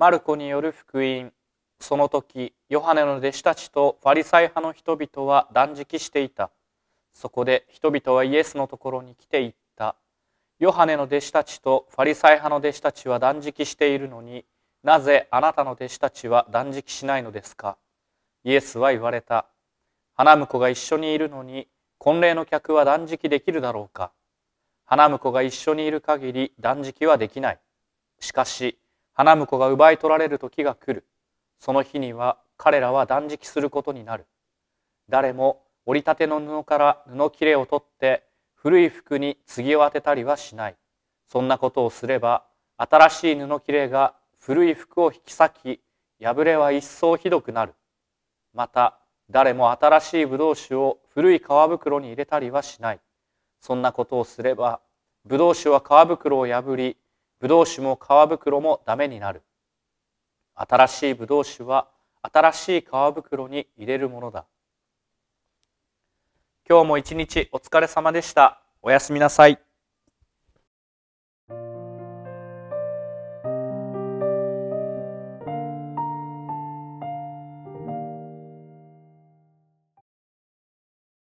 マルコによる福音その時ヨハネの弟子たちとファリサイ派の人々は断食していたそこで人々はイエスのところに来ていったヨハネの弟子たちとファリサイ派の弟子たちは断食しているのになぜあなたの弟子たちは断食しないのですかイエスは言われた花婿が一緒にいるのに婚礼の客は断食できるだろうか花婿が一緒にいる限り断食はできないしかし花婿が奪い取られる時が来るその日には彼らは断食することになる誰も折りたての布から布切れを取って古い服に継を当てたりはしないそんなことをすれば新しい布切れが古い服を引き裂き破れは一層ひどくなるまた誰も新しいブドウ酒を古い皮袋に入れたりはしないそんなことをすればブドウ酒は皮袋を破りぶどう酒も皮袋もダメになる。新しいぶどう酒は新しい皮袋に入れるものだ。今日も一日お疲れ様でした。おやすみなさい。